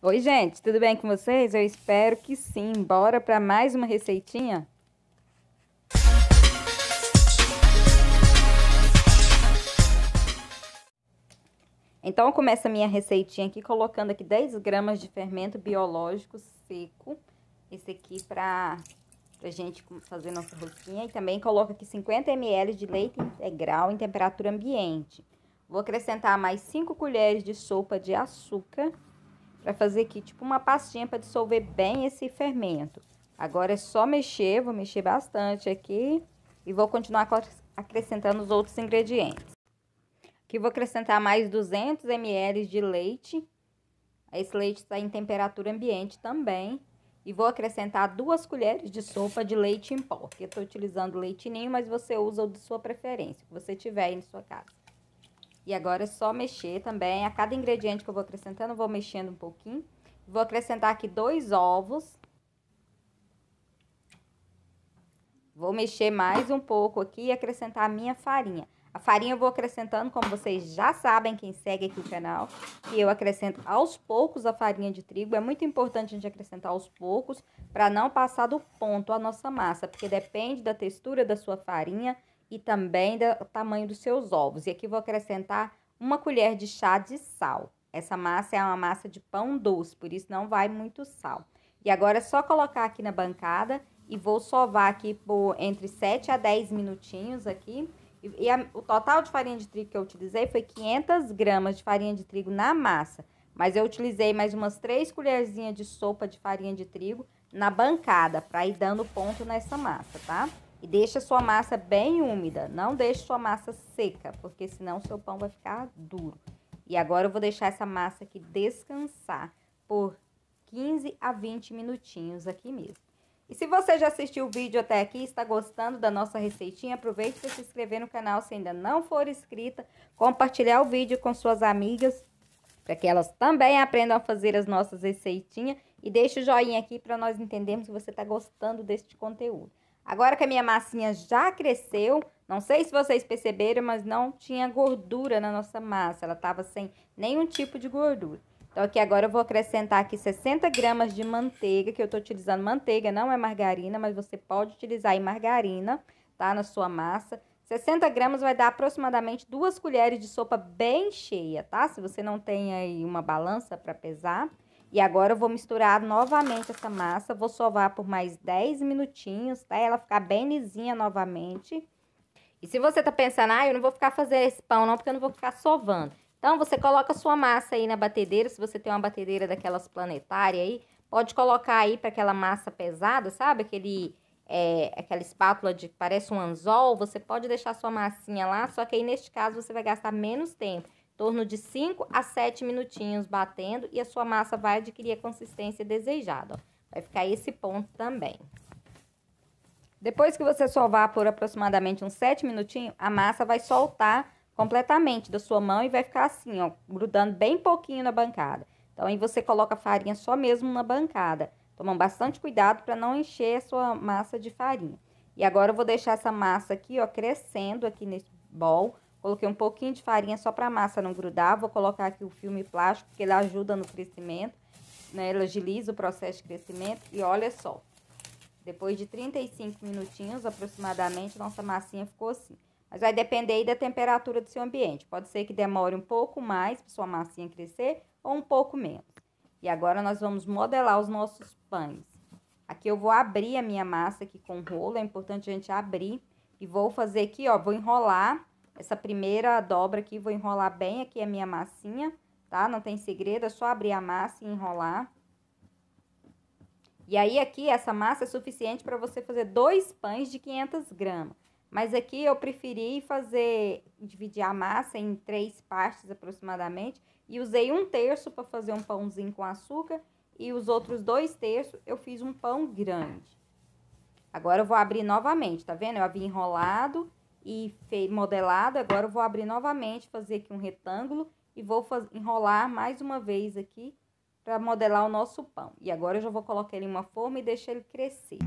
Oi, gente, tudo bem com vocês? Eu espero que sim. Bora para mais uma receitinha? Então, eu começo a minha receitinha aqui colocando aqui 10 gramas de fermento biológico seco. Esse aqui para a gente fazer nossa roupinha. E também coloco aqui 50 ml de leite integral em temperatura ambiente. Vou acrescentar mais 5 colheres de sopa de açúcar Vai fazer aqui tipo uma pastinha para dissolver bem esse fermento. Agora é só mexer, vou mexer bastante aqui e vou continuar acrescentando os outros ingredientes. Aqui vou acrescentar mais 200 ml de leite. Esse leite está em temperatura ambiente também. E vou acrescentar duas colheres de sopa de leite em pó. eu estou utilizando leite ninho, mas você usa o de sua preferência, que você tiver aí na sua casa. E agora é só mexer também. A cada ingrediente que eu vou acrescentando, eu vou mexendo um pouquinho. Vou acrescentar aqui dois ovos. Vou mexer mais um pouco aqui e acrescentar a minha farinha. A farinha eu vou acrescentando, como vocês já sabem, quem segue aqui o canal, que eu acrescento aos poucos a farinha de trigo. É muito importante a gente acrescentar aos poucos para não passar do ponto a nossa massa, porque depende da textura da sua farinha e também do tamanho dos seus ovos. E aqui vou acrescentar uma colher de chá de sal. Essa massa é uma massa de pão doce, por isso não vai muito sal. E agora é só colocar aqui na bancada e vou sovar aqui por entre 7 a 10 minutinhos aqui. E, e a, o total de farinha de trigo que eu utilizei foi 500 gramas de farinha de trigo na massa. Mas eu utilizei mais umas 3 colherzinhas de sopa de farinha de trigo na bancada para ir dando ponto nessa massa, tá? E deixa sua massa bem úmida, não deixe sua massa seca, porque senão seu pão vai ficar duro. E agora eu vou deixar essa massa aqui descansar por 15 a 20 minutinhos aqui mesmo. E se você já assistiu o vídeo até aqui está gostando da nossa receitinha, aproveite para se inscrever no canal se ainda não for inscrita, compartilhar o vídeo com suas amigas, para que elas também aprendam a fazer as nossas receitinhas e deixe o joinha aqui para nós entendermos que você está gostando deste conteúdo. Agora que a minha massinha já cresceu, não sei se vocês perceberam, mas não tinha gordura na nossa massa. Ela estava sem nenhum tipo de gordura. Então, aqui agora eu vou acrescentar aqui 60 gramas de manteiga, que eu estou utilizando manteiga, não é margarina, mas você pode utilizar aí margarina, tá? Na sua massa. 60 gramas vai dar aproximadamente duas colheres de sopa bem cheia, tá? Se você não tem aí uma balança para pesar. E agora eu vou misturar novamente essa massa, vou sovar por mais 10 minutinhos, tá? Ela ficar bem lisinha novamente. E se você tá pensando, ah, eu não vou ficar fazendo esse pão não, porque eu não vou ficar sovando. Então, você coloca a sua massa aí na batedeira, se você tem uma batedeira daquelas planetárias aí, pode colocar aí para aquela massa pesada, sabe? Aquele, é, aquela espátula de parece um anzol, você pode deixar sua massinha lá, só que aí neste caso você vai gastar menos tempo torno de 5 a 7 minutinhos batendo e a sua massa vai adquirir a consistência desejada. Ó. Vai ficar esse ponto também. Depois que você sovar por aproximadamente uns 7 minutinhos, a massa vai soltar completamente da sua mão e vai ficar assim, ó, grudando bem pouquinho na bancada. Então, aí você coloca a farinha só mesmo na bancada. Tomam bastante cuidado para não encher a sua massa de farinha. E agora eu vou deixar essa massa aqui, ó, crescendo aqui nesse bol, Coloquei um pouquinho de farinha só para a massa não grudar. Vou colocar aqui o filme plástico, porque ele ajuda no crescimento, né? Ele agiliza o processo de crescimento. E olha só, depois de 35 minutinhos aproximadamente, nossa massinha ficou assim. Mas vai depender aí da temperatura do seu ambiente. Pode ser que demore um pouco mais para sua massinha crescer ou um pouco menos. E agora nós vamos modelar os nossos pães. Aqui eu vou abrir a minha massa aqui com rolo, é importante a gente abrir. E vou fazer aqui, ó, vou enrolar essa primeira dobra aqui, vou enrolar bem aqui a minha massinha, tá? Não tem segredo, é só abrir a massa e enrolar. E aí, aqui, essa massa é suficiente para você fazer dois pães de 500 gramas. Mas aqui eu preferi fazer, dividir a massa em três partes aproximadamente. E usei um terço para fazer um pãozinho com açúcar. E os outros dois terços eu fiz um pão grande. Agora eu vou abrir novamente, tá vendo? Eu havia enrolado e modelado. Agora eu vou abrir novamente, fazer aqui um retângulo e vou enrolar mais uma vez aqui para modelar o nosso pão. E agora eu já vou colocar ele em uma forma e deixar ele crescer.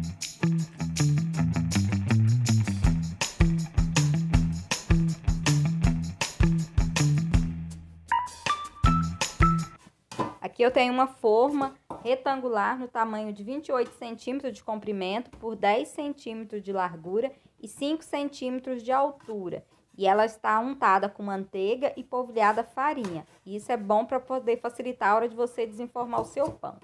Aqui eu tenho uma forma retangular no tamanho de 28 centímetros de comprimento por 10 centímetros de largura e 5 centímetros de altura. E ela está untada com manteiga e polvilhada farinha. Isso é bom para poder facilitar a hora de você desenformar o seu pão.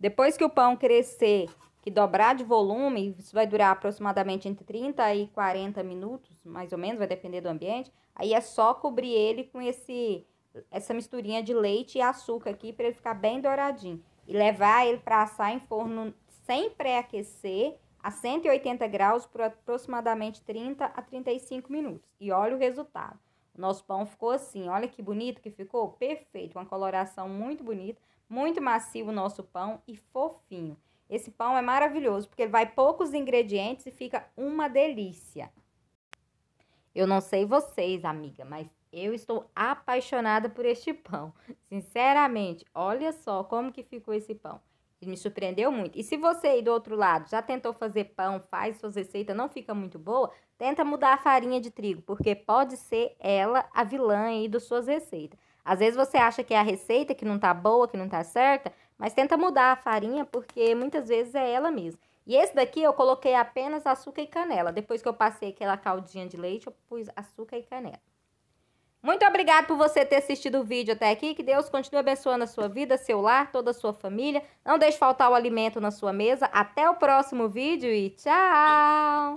Depois que o pão crescer, que dobrar de volume, isso vai durar aproximadamente entre 30 e 40 minutos, mais ou menos, vai depender do ambiente. Aí é só cobrir ele com esse essa misturinha de leite e açúcar aqui para ele ficar bem douradinho e levar ele para assar em forno sem pré-aquecer a 180 graus por aproximadamente 30 a 35 minutos. E olha o resultado. O nosso pão ficou assim, olha que bonito que ficou, perfeito, uma coloração muito bonita, muito macio o nosso pão e fofinho. Esse pão é maravilhoso porque ele vai poucos ingredientes e fica uma delícia. Eu não sei vocês, amiga, mas eu estou apaixonada por este pão. Sinceramente, olha só como que ficou esse pão me surpreendeu muito. E se você aí do outro lado já tentou fazer pão, faz suas receitas, não fica muito boa, tenta mudar a farinha de trigo, porque pode ser ela a vilã aí das suas receitas. Às vezes você acha que é a receita que não tá boa, que não tá certa, mas tenta mudar a farinha, porque muitas vezes é ela mesma. E esse daqui eu coloquei apenas açúcar e canela. Depois que eu passei aquela caldinha de leite, eu pus açúcar e canela. Muito obrigado por você ter assistido o vídeo até aqui. Que Deus continue abençoando a sua vida, seu lar, toda a sua família. Não deixe faltar o alimento na sua mesa. Até o próximo vídeo e tchau!